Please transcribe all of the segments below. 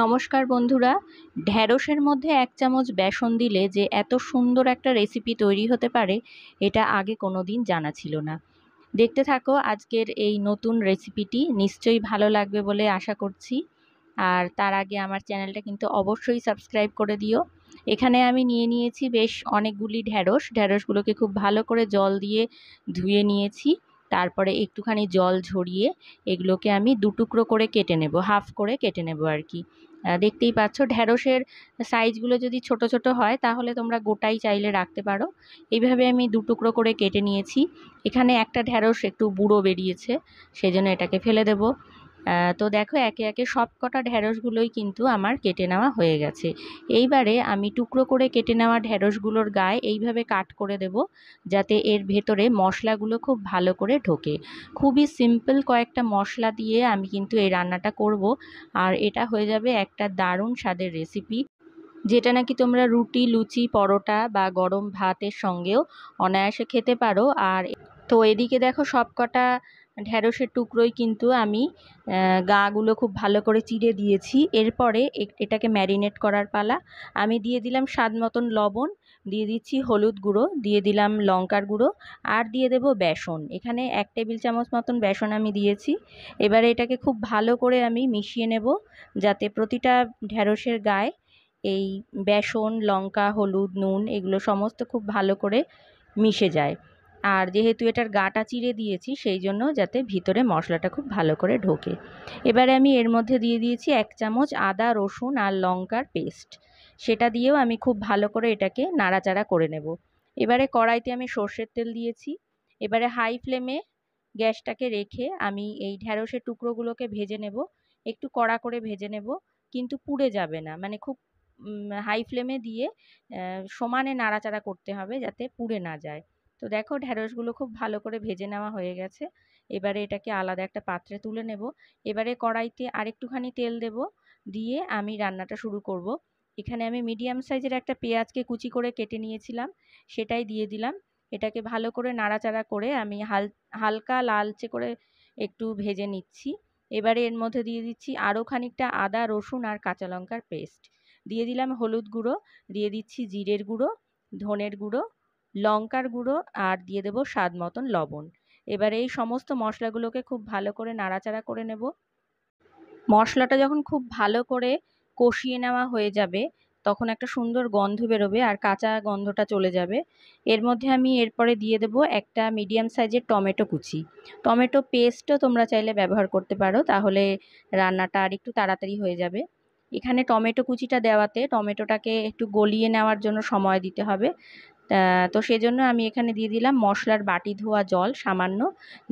নমস্কার বন্ধুরা ঢ্যাঁড়সের মধ্যে এক চামচ বেসন দিলে যে এত সুন্দর একটা রেসিপি তৈরি হতে পারে এটা আগে কোনো দিন জানা ছিল না দেখতে থাকো আজকের এই নতুন রেসিপিটি নিশ্চয়ই ভালো লাগবে বলে আশা করছি আর তার আগে আমার চ্যানেলটা কিন্তু অবশ্যই সাবস্ক্রাইব করে দিও এখানে আমি নিয়ে নিয়েছি বেশ অনেকগুলি ঢ্যাঁড়স ঢ্যাঁড়সগুলোকে খুব ভালো করে জল দিয়ে ধুয়ে নিয়েছি তারপরে একটুখানি জল ঝরিয়ে এগুলোকে আমি দুটুকরো করে কেটে নেব হাফ করে কেটে নেব আর কি দেখতেই পাচ্ছ ঢ্যাঁড়সের সাইজগুলো যদি ছোট ছোট হয় তাহলে তোমরা গোটাই চাইলে রাখতে পারো এইভাবে আমি দুটুকরো করে কেটে নিয়েছি এখানে একটা ঢ্যাঁড়স একটু বুড়ো বেরিয়েছে সেজন্য এটাকে ফেলে দেবো তো দেখো একে একে সব কটা ঢ্যাঁড়সগুলোই কিন্তু আমার কেটে নেওয়া হয়ে গেছে এইবারে আমি টুকরো করে কেটে নেওয়া ঢ্যাঁড়সগুলোর গায়ে এইভাবে কাট করে দেব যাতে এর ভেতরে মশলাগুলো খুব ভালো করে ঢোকে খুবই সিম্পল কয়েকটা মশলা দিয়ে আমি কিন্তু এই রান্নাটা করব আর এটা হয়ে যাবে একটা দারুণ স্বাদের রেসিপি যেটা নাকি তোমরা রুটি লুচি পরোটা বা গরম ভাতের সঙ্গেও অনায়াসে খেতে পারো আর তো এদিকে দেখো সব কটা ঢ্যাঁড়সের টুকরোই কিন্তু আমি গাগুলো খুব ভালো করে চিড়ে দিয়েছি এরপরে এটাকে ম্যারিনেট করার পালা আমি দিয়ে দিলাম স্বাদ মতন লবণ দিয়ে দিচ্ছি হলুদ গুঁড়ো দিয়ে দিলাম লঙ্কার গুঁড়ো আর দিয়ে দেব বেসন এখানে এক টেবিল চামচ মতন বেসন আমি দিয়েছি এবারে এটাকে খুব ভালো করে আমি মিশিয়ে নেব যাতে প্রতিটা ঢ্যাঁড়সের গায়ে এই বেসন লঙ্কা হলুদ নুন এগুলো সমস্ত খুব ভালো করে মিশে যায় আর যেহেতু এটার গাটা চিড়ে দিয়েছি সেই জন্য যাতে ভিতরে মশলাটা খুব ভালো করে ঢোকে এবারে আমি এর মধ্যে দিয়ে দিয়েছি এক চামচ আদা রসুন আর লঙ্কার পেস্ট সেটা দিয়েও আমি খুব ভালো করে এটাকে নাড়াচাড়া করে নেব এবারে কড়াইতে আমি সর্ষের তেল দিয়েছি এবারে হাই ফ্লেমে গ্যাসটাকে রেখে আমি এই ঢ্যাঁড়সের টুকরোগুলোকে ভেজে নেব একটু কড়া করে ভেজে নেব কিন্তু পুড়ে যাবে না মানে খুব হাই ফ্লেমে দিয়ে সমানে নাড়াচাড়া করতে হবে যাতে পুড়ে না যায় তো দেখো ঢ্যাঁড়সগুলো খুব ভালো করে ভেজে নেওয়া হয়ে গেছে এবারে এটাকে আলাদা একটা পাত্রে তুলে নেব এবারে কড়াইতে আরেকটুখানি তেল দেব দিয়ে আমি রান্নাটা শুরু করব। এখানে আমি মিডিয়াম সাইজের একটা পেঁয়াজকে কুচি করে কেটে নিয়েছিলাম সেটাই দিয়ে দিলাম এটাকে ভালো করে নাড়াচাড়া করে আমি হাল হালকা লালচে করে একটু ভেজে নিচ্ছি এবারে এর মধ্যে দিয়ে দিচ্ছি আরও খানিকটা আদা রসুন আর কাঁচা লঙ্কার পেস্ট দিয়ে দিলাম হলুদ গুঁড়ো দিয়ে দিচ্ছি জিরের গুঁড়ো ধনের গুঁড়ো লঙ্কার গুঁড়ো আর দিয়ে দেবো স্বাদ মতন লবণ এবার এই সমস্ত মশলাগুলোকে খুব ভালো করে নাড়াচাড়া করে নেব মশলাটা যখন খুব ভালো করে কষিয়ে নেওয়া হয়ে যাবে তখন একটা সুন্দর গন্ধ বেরোবে আর কাঁচা গন্ধটা চলে যাবে এর মধ্যে আমি এরপরে দিয়ে দেবো একটা মিডিয়াম সাইজের টমেটো কুচি টমেটো পেস্টও তোমরা চাইলে ব্যবহার করতে পারো তাহলে রান্নাটা আর একটু তাড়াতাড়ি হয়ে যাবে এখানে টমেটো কুচিটা দেওয়াতে টমেটোটাকে একটু গলিয়ে নেওয়ার জন্য সময় দিতে হবে তো সেজন্য আমি এখানে দিয়ে দিলাম মশলার বাটি ধোয়া জল সামান্য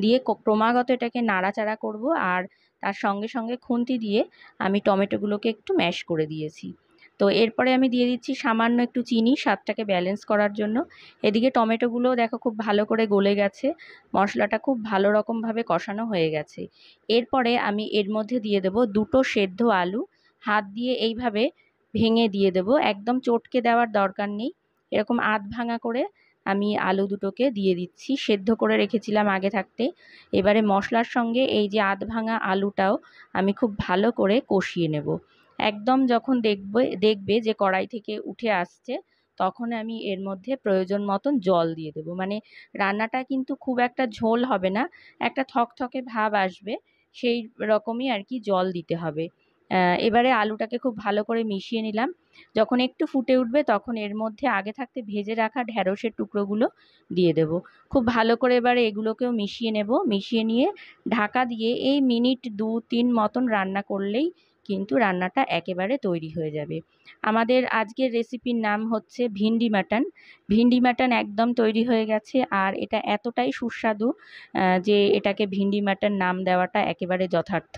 দিয়ে ক্রমাগত এটাকে নাড়াচাড়া করব আর তার সঙ্গে সঙ্গে খুন্তি দিয়ে আমি টমেটোগুলোকে একটু ম্যাশ করে দিয়েছি তো এরপরে আমি দিয়ে দিচ্ছি সামান্য একটু চিনি স্বাদটাকে ব্যালেন্স করার জন্য এদিকে টমেটোগুলো দেখো খুব ভালো করে গলে গেছে মশলাটা খুব ভালো রকমভাবে কষানো হয়ে গেছে এরপরে আমি এর মধ্যে দিয়ে দেব দুটো সেদ্ধ আলু হাত দিয়ে এইভাবে ভেঙে দিয়ে দেব একদম চটকে দেওয়ার দরকার নেই এরকম আধ ভাঙা করে আমি আলু দুটোকে দিয়ে দিচ্ছি সেদ্ধ করে রেখেছিলাম আগে থাকতে এবারে মশলার সঙ্গে এই যে আধ ভাঙা আলুটাও আমি খুব ভালো করে কষিয়ে নেব একদম যখন দেখবে দেখবে যে কড়াই থেকে উঠে আসছে তখন আমি এর মধ্যে প্রয়োজন মতন জল দিয়ে দেব মানে রান্নাটা কিন্তু খুব একটা ঝোল হবে না একটা থকথকে ভাব আসবে সেই রকমই আর কি জল দিতে হবে এবারে আলুটাকে খুব ভালো করে মিশিয়ে নিলাম যখন একটু ফুটে উঠবে তখন এর মধ্যে আগে থাকতে ভেজে রাখা ঢ্যাঁড়সের টুকরোগুলো দিয়ে দেব খুব ভালো করে এবারে এগুলোকেও মিশিয়ে নেব মিশিয়ে নিয়ে ঢাকা দিয়ে এই মিনিট দু তিন মতন রান্না করলেই কিন্তু রান্নাটা একেবারে তৈরি হয়ে যাবে আমাদের আজকের রেসিপির নাম হচ্ছে ভিন্ডি মাটন ভিন্ডি মাটন একদম তৈরি হয়ে গেছে আর এটা এতটাই সুস্বাদু যে এটাকে ভিন্ডি মাটন নাম দেওয়াটা একেবারে যথার্থ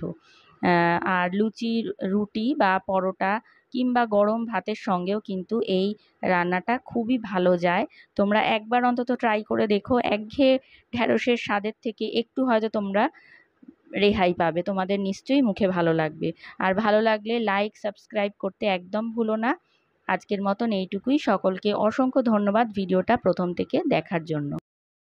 আর লুচি রুটি বা পরোটা কিংবা গরম ভাতের সঙ্গেও কিন্তু এই রান্নাটা খুবই ভালো যায় তোমরা একবার অন্তত ট্রাই করে দেখো একঘেয়ে ঢ্যাঁড়সের স্বাদের থেকে একটু হয়তো তোমরা রেহাই পাবে তোমাদের নিশ্চয়ই মুখে ভালো লাগবে আর ভালো লাগলে লাইক সাবস্ক্রাইব করতে একদম ভুলো না আজকের মতন এইটুকুই সকলকে অসংখ্য ধন্যবাদ ভিডিওটা প্রথম থেকে দেখার জন্য